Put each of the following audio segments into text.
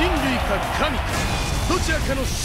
人類か神か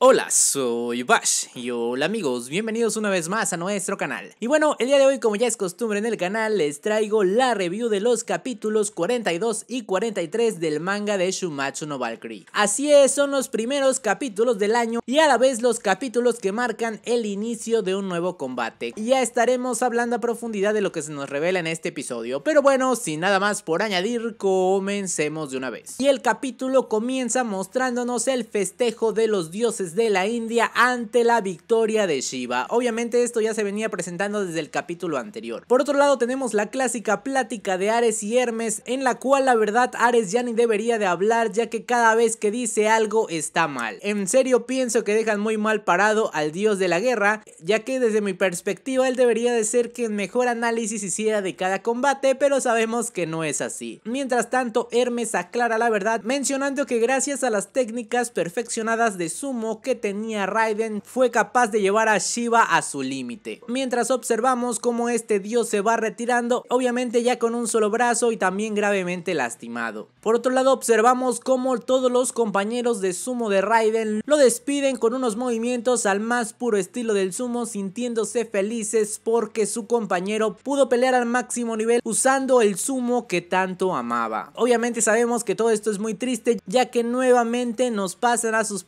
Hola, soy Bash y hola amigos, bienvenidos una vez más a nuestro canal. Y bueno, el día de hoy como ya es costumbre en el canal les traigo la review de los capítulos 42 y 43 del manga de Shumatsu no Valkyrie. Así es, son los primeros capítulos del año y a la vez los capítulos que marcan el inicio de un nuevo combate. Y ya estaremos hablando a profundidad de lo que se nos revela en este episodio, pero bueno, sin nada más por añadir, comencemos de una vez. Y el capítulo comienza mostrándonos el festejo de los dioses de la India ante la victoria de Shiva. Obviamente esto ya se venía presentando desde el capítulo anterior. Por otro lado tenemos la clásica plática de Ares y Hermes en la cual la verdad Ares ya ni debería de hablar ya que cada vez que dice algo está mal. En serio pienso que dejan muy mal parado al dios de la guerra ya que desde mi perspectiva él debería de ser quien mejor análisis hiciera de cada combate pero sabemos que no es así. Mientras tanto Hermes aclara la verdad mencionando que gracias a las técnicas perfeccionadas de sumo que tenía Raiden fue capaz de llevar a Shiva a su límite. Mientras observamos cómo este dios se va retirando, obviamente ya con un solo brazo y también gravemente lastimado. Por otro lado observamos cómo todos los compañeros de sumo de Raiden lo despiden con unos movimientos al más puro estilo del sumo sintiéndose felices porque su compañero pudo pelear al máximo nivel usando el sumo que tanto amaba. Obviamente sabemos que todo esto es muy triste ya que nuevamente nos pasan a sus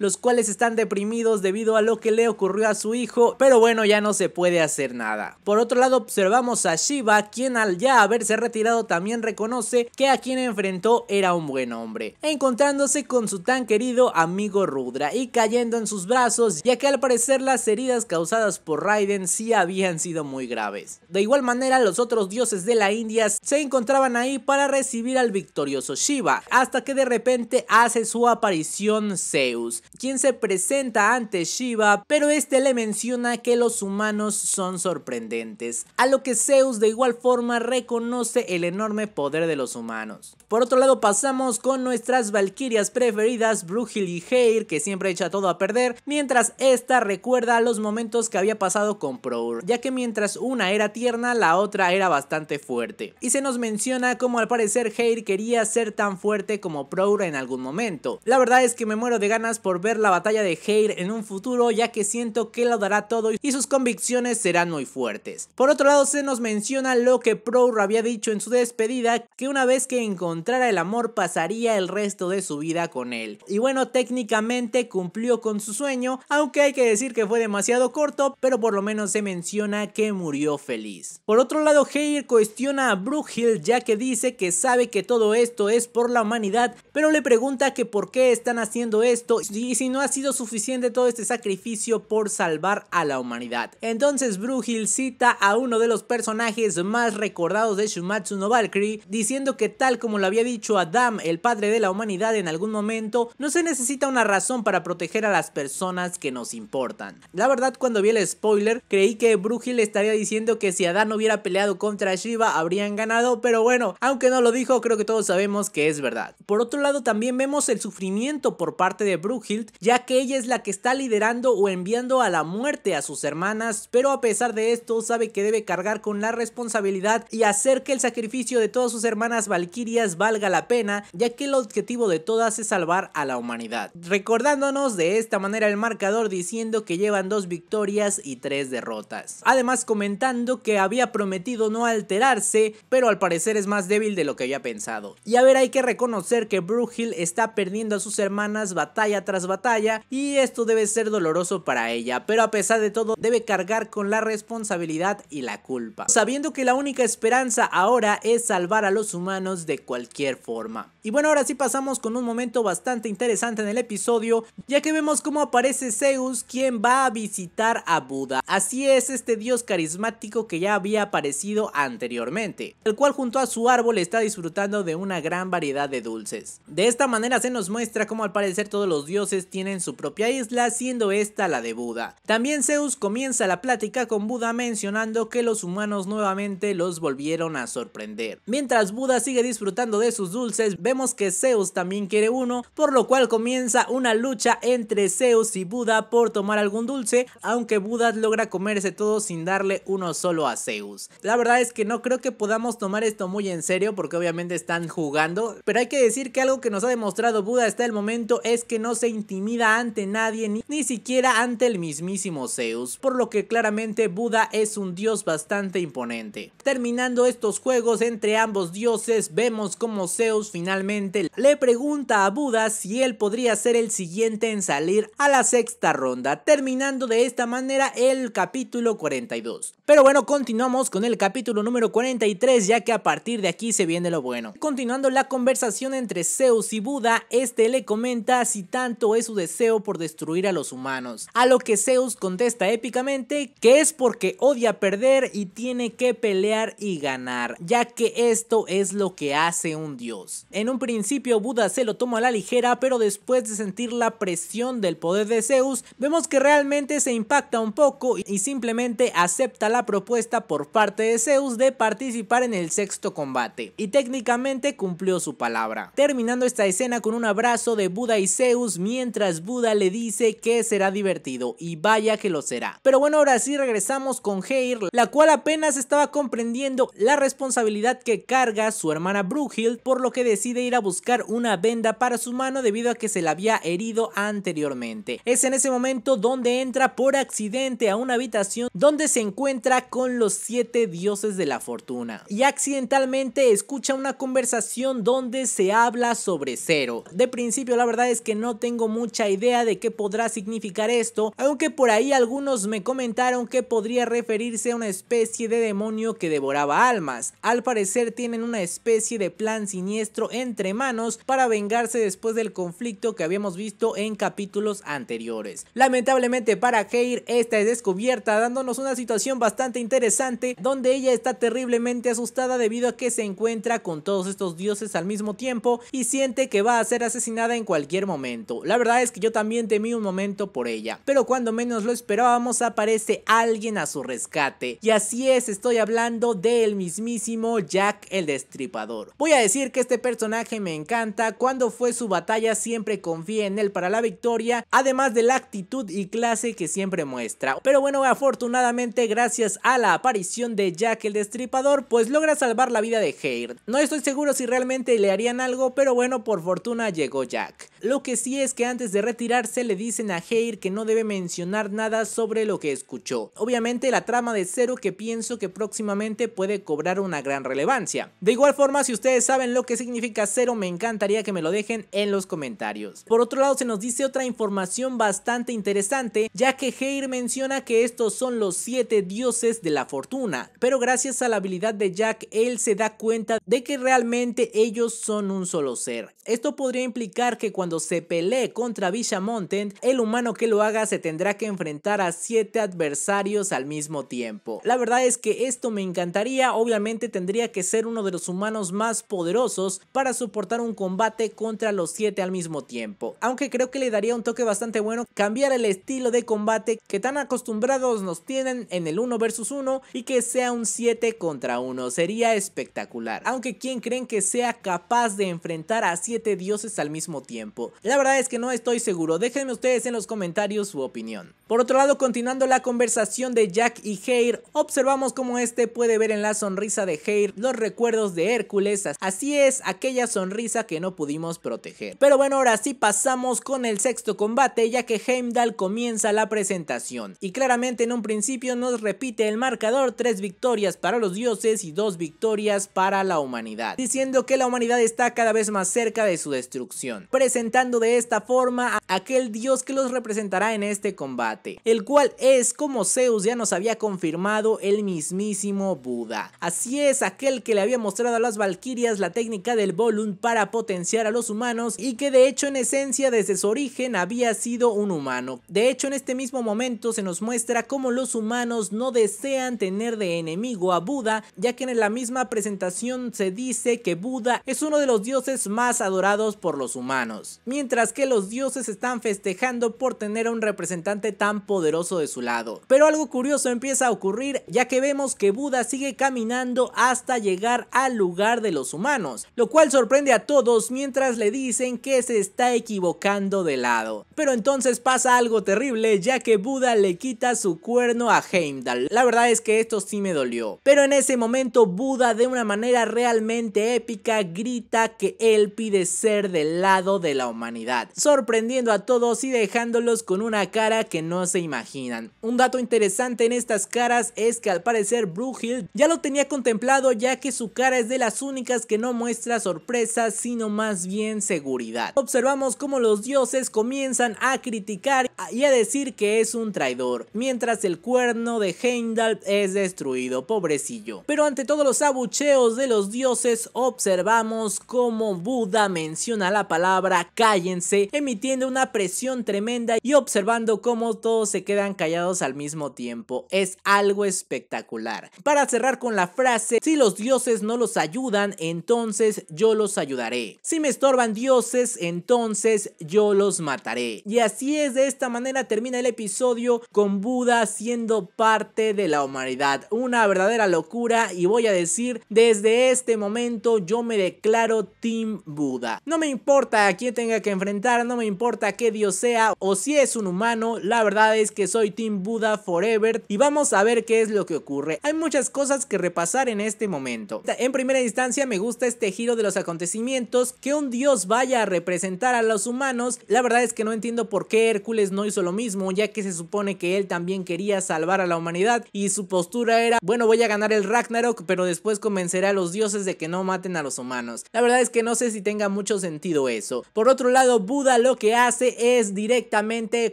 los cuales están deprimidos debido a lo que le ocurrió a su hijo, pero bueno, ya no se puede hacer nada. Por otro lado, observamos a Shiva, quien al ya haberse retirado también reconoce que a quien enfrentó era un buen hombre, encontrándose con su tan querido amigo Rudra y cayendo en sus brazos, ya que al parecer las heridas causadas por Raiden sí habían sido muy graves. De igual manera, los otros dioses de la India se encontraban ahí para recibir al victorioso Shiva, hasta que de repente hace su aparición Zeus, quien se presenta ante Shiva, pero este le menciona que los humanos son sorprendentes, a lo que Zeus de igual forma reconoce el enorme poder de los humanos. Por otro lado pasamos con nuestras valquirias preferidas, Brugil y Heir, que siempre echa todo a perder, mientras esta recuerda los momentos que había pasado con Prour, ya que mientras una era tierna, la otra era bastante fuerte. Y se nos menciona como al parecer Heir quería ser tan fuerte como Prour en algún momento. La verdad es que me muero de ganas por ver la batalla de Heir en un futuro ya que siento que lo dará todo y sus convicciones serán muy fuertes. Por otro lado se nos menciona lo que pro había dicho en su despedida que una vez que encontrara el amor pasaría el resto de su vida con él. Y bueno técnicamente cumplió con su sueño aunque hay que decir que fue demasiado corto pero por lo menos se menciona que murió feliz. Por otro lado Heir cuestiona a Brughil, ya que dice que sabe que todo esto es por la humanidad pero le pregunta que por qué están haciendo esto esto y si no ha sido suficiente todo este sacrificio por salvar a la humanidad. Entonces brugil cita a uno de los personajes más recordados de Shumatsu no Valkyrie diciendo que tal como lo había dicho Adam, el padre de la humanidad en algún momento, no se necesita una razón para proteger a las personas que nos importan. La verdad cuando vi el spoiler creí que Brugil estaría diciendo que si Adam hubiera peleado contra Shiva habrían ganado, pero bueno, aunque no lo dijo creo que todos sabemos que es verdad. Por otro lado también vemos el sufrimiento por parte de Brughild, ya que ella es la que está liderando o enviando a la muerte a sus hermanas, pero a pesar de esto sabe que debe cargar con la responsabilidad y hacer que el sacrificio de todas sus hermanas valquirias valga la pena, ya que el objetivo de todas es salvar a la humanidad. Recordándonos de esta manera el marcador diciendo que llevan dos victorias y tres derrotas. Además comentando que había prometido no alterarse, pero al parecer es más débil de lo que había pensado. Y a ver, hay que reconocer que Brughild está perdiendo a sus hermanas batalla tras batalla y esto debe ser doloroso para ella, pero a pesar de todo debe cargar con la responsabilidad y la culpa, sabiendo que la única esperanza ahora es salvar a los humanos de cualquier forma. Y bueno, ahora sí pasamos con un momento bastante interesante en el episodio, ya que vemos cómo aparece Zeus quien va a visitar a Buda. Así es este dios carismático que ya había aparecido anteriormente, el cual junto a su árbol está disfrutando de una gran variedad de dulces. De esta manera se nos muestra cómo al parecer todo los dioses tienen su propia isla, siendo esta la de Buda. También Zeus comienza la plática con Buda mencionando que los humanos nuevamente los volvieron a sorprender. Mientras Buda sigue disfrutando de sus dulces, vemos que Zeus también quiere uno, por lo cual comienza una lucha entre Zeus y Buda por tomar algún dulce, aunque Buda logra comerse todo sin darle uno solo a Zeus. La verdad es que no creo que podamos tomar esto muy en serio porque obviamente están jugando, pero hay que decir que algo que nos ha demostrado Buda hasta el momento es que no se intimida ante nadie ni, ni siquiera ante el mismísimo Zeus, por lo que claramente Buda es un dios bastante imponente. Terminando estos juegos entre ambos dioses, vemos como Zeus finalmente le pregunta a Buda si él podría ser el siguiente en salir a la sexta ronda, terminando de esta manera el capítulo 42. Pero bueno, continuamos con el capítulo número 43 ya que a partir de aquí se viene lo bueno. Continuando la conversación entre Zeus y Buda, este le comenta si tanto es su deseo por destruir a los humanos. A lo que Zeus contesta épicamente que es porque odia perder y tiene que pelear y ganar, ya que esto es lo que hace un dios. En un principio Buda se lo toma a la ligera, pero después de sentir la presión del poder de Zeus, vemos que realmente se impacta un poco y simplemente acepta la propuesta por parte de Zeus de participar en el sexto combate, y técnicamente cumplió su palabra. Terminando esta escena con un abrazo de Buda y Zeus, mientras Buda le dice que será divertido y vaya que lo será. Pero bueno, ahora sí regresamos con Heir, la cual apenas estaba comprendiendo la responsabilidad que carga su hermana Brughild, por lo que decide ir a buscar una venda para su mano debido a que se la había herido anteriormente. Es en ese momento donde entra por accidente a una habitación donde se encuentra con los siete dioses de la fortuna y accidentalmente escucha una conversación donde se habla sobre Cero. De principio la verdad es que no tengo mucha idea de qué podrá significar esto, aunque por ahí algunos me comentaron que podría referirse a una especie de demonio que devoraba almas. Al parecer tienen una especie de plan siniestro entre manos para vengarse después del conflicto que habíamos visto en capítulos anteriores. Lamentablemente para Keir esta es descubierta dándonos una situación bastante interesante donde ella está terriblemente asustada debido a que se encuentra con todos estos dioses al mismo tiempo y siente que va a ser asesinada en cualquier momento. La verdad es que yo también temí un momento por ella, pero cuando menos lo esperábamos aparece alguien a su rescate. Y así es, estoy hablando del mismísimo Jack el Destripador. Voy a decir que este personaje me encanta, cuando fue su batalla siempre confié en él para la victoria, además de la actitud y clase que siempre muestra. Pero bueno, afortunadamente gracias a la aparición de Jack el Destripador, pues logra salvar la vida de Heir. No estoy seguro si realmente le harían algo, pero bueno, por fortuna llegó Jack. Lo que si es que antes de retirarse le dicen a Heir que no debe mencionar nada sobre lo que escuchó. Obviamente la trama de Cero que pienso que próximamente puede cobrar una gran relevancia. De igual forma, si ustedes saben lo que significa Cero me encantaría que me lo dejen en los comentarios. Por otro lado, se nos dice otra información bastante interesante, ya que Heir menciona que estos son los 7 dioses de la fortuna, pero gracias a la habilidad de Jack, él se da cuenta de que realmente ellos son un solo ser. Esto podría implicar que cuando se Pelé contra Villamonte, el humano que lo haga se tendrá que enfrentar a 7 adversarios al mismo tiempo. La verdad es que esto me encantaría, obviamente tendría que ser uno de los humanos más poderosos para soportar un combate contra los 7 al mismo tiempo. Aunque creo que le daría un toque bastante bueno cambiar el estilo de combate que tan acostumbrados nos tienen en el 1 versus 1 y que sea un 7 contra 1, sería espectacular. Aunque quien creen que sea capaz de enfrentar a 7 dioses al mismo tiempo. La la verdad es que no estoy seguro, déjenme ustedes en los comentarios su opinión. Por otro lado, continuando la conversación de Jack y Heir, observamos cómo este puede ver en la sonrisa de Heir los recuerdos de Hércules, así es, aquella sonrisa que no pudimos proteger. Pero bueno, ahora sí pasamos con el sexto combate, ya que Heimdall comienza la presentación, y claramente en un principio nos repite el marcador, tres victorias para los dioses y dos victorias para la humanidad, diciendo que la humanidad está cada vez más cerca de su destrucción, presentando de esta forma aquel dios que los representará en este combate, el cual es como Zeus ya nos había confirmado el mismísimo Buda. Así es aquel que le había mostrado a las Valquirias la técnica del Volun para potenciar a los humanos y que de hecho en esencia desde su origen había sido un humano. De hecho en este mismo momento se nos muestra cómo los humanos no desean tener de enemigo a Buda, ya que en la misma presentación se dice que Buda es uno de los dioses más adorados por los humanos. Mientras que los dioses están festejando por tener a un representante tan poderoso de su lado. Pero algo curioso empieza a ocurrir ya que vemos que Buda sigue caminando hasta llegar al lugar de los humanos, lo cual sorprende a todos mientras le dicen que se está equivocando de lado. Pero entonces pasa algo terrible ya que Buda le quita su cuerno a Heimdall. La verdad es que esto sí me dolió. Pero en ese momento Buda de una manera realmente épica grita que él pide ser del lado de la humanidad sorprendiendo a todos y dejándolos con una cara que no se imaginan. Un dato interesante en estas caras es que al parecer Brughild ya lo tenía contemplado ya que su cara es de las únicas que no muestra sorpresa sino más bien seguridad. Observamos cómo los dioses comienzan a criticar y a decir que es un traidor, mientras el cuerno de Heimdall es destruido, pobrecillo. Pero ante todos los abucheos de los dioses observamos cómo Buda menciona la palabra calle emitiendo una presión tremenda y observando cómo todos se quedan callados al mismo tiempo. Es algo espectacular. Para cerrar con la frase, si los dioses no los ayudan, entonces yo los ayudaré. Si me estorban dioses, entonces yo los mataré. Y así es, de esta manera termina el episodio con Buda siendo parte de la humanidad. Una verdadera locura y voy a decir, desde este momento yo me declaro Team Buda. No me importa a quién tenga que enfrentar, no me importa qué dios sea o si es un humano, la verdad es que soy Team Buda Forever y vamos a ver qué es lo que ocurre. Hay muchas cosas que repasar en este momento. En primera instancia me gusta este giro de los acontecimientos, que un dios vaya a representar a los humanos, la verdad es que no entiendo por qué Hércules no hizo lo mismo, ya que se supone que él también quería salvar a la humanidad y su postura era, bueno voy a ganar el Ragnarok, pero después convenceré a los dioses de que no maten a los humanos. La verdad es que no sé si tenga mucho sentido eso. Por otro lado, Buda lo que hace es directamente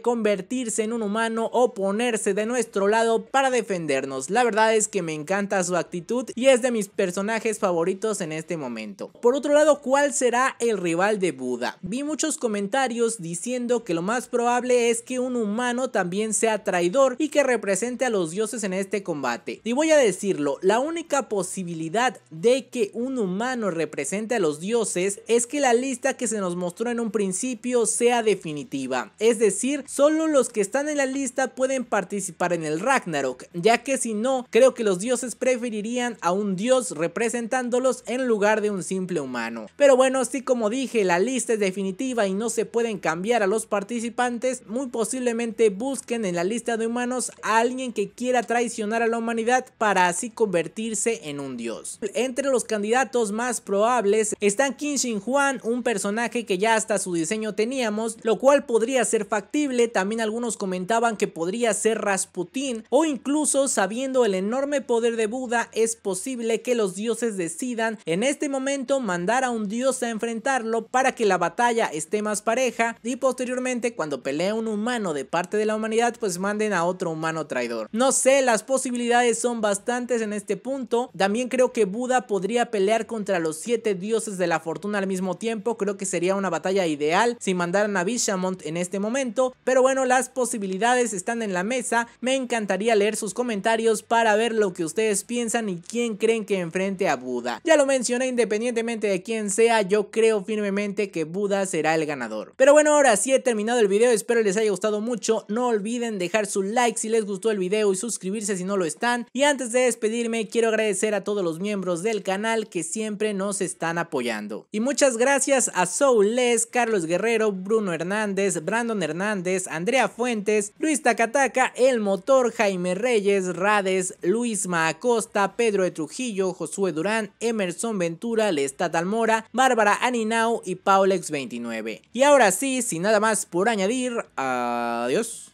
convertirse en un humano o ponerse de nuestro lado para defendernos. La verdad es que me encanta su actitud y es de mis personajes favoritos en este momento. Por otro lado, ¿cuál será el rival de Buda? Vi muchos comentarios diciendo que lo más probable es que un humano también sea traidor y que represente a los dioses en este combate. Y voy a decirlo, la única posibilidad de que un humano represente a los dioses es que la lista que se nos mostró en un primer principio sea definitiva, es decir, solo los que están en la lista pueden participar en el Ragnarok, ya que si no, creo que los dioses preferirían a un dios representándolos en lugar de un simple humano. Pero bueno, así como dije, la lista es definitiva y no se pueden cambiar a los participantes, muy posiblemente busquen en la lista de humanos a alguien que quiera traicionar a la humanidad para así convertirse en un dios. Entre los candidatos más probables están Qin Shin un personaje que ya hasta su diseño teníamos, lo cual podría ser factible, también algunos comentaban que podría ser Rasputín o incluso sabiendo el enorme poder de Buda es posible que los dioses decidan en este momento mandar a un dios a enfrentarlo para que la batalla esté más pareja y posteriormente cuando pelea un humano de parte de la humanidad pues manden a otro humano traidor. No sé, las posibilidades son bastantes en este punto, también creo que Buda podría pelear contra los siete dioses de la fortuna al mismo tiempo, creo que sería una batalla ideal si mandaran a Bishamont en este momento, pero bueno, las posibilidades están en la mesa, me encantaría leer sus comentarios para ver lo que ustedes piensan y quién creen que enfrente a Buda. Ya lo mencioné, independientemente de quién sea, yo creo firmemente que Buda será el ganador. Pero bueno, ahora sí he terminado el video, espero les haya gustado mucho, no olviden dejar su like si les gustó el video y suscribirse si no lo están. Y antes de despedirme, quiero agradecer a todos los miembros del canal que siempre nos están apoyando. Y muchas gracias a Les, Carlos Carlos Guerrero, Bruno Hernández, Brandon Hernández, Andrea Fuentes, Luis Tacataca, El Motor, Jaime Reyes, Rades, Luis Maacosta, Pedro de Trujillo, Josué Durán, Emerson Ventura, Lestat Almora, Bárbara Aninau y Paulex29. Y ahora sí, sin nada más por añadir, adiós.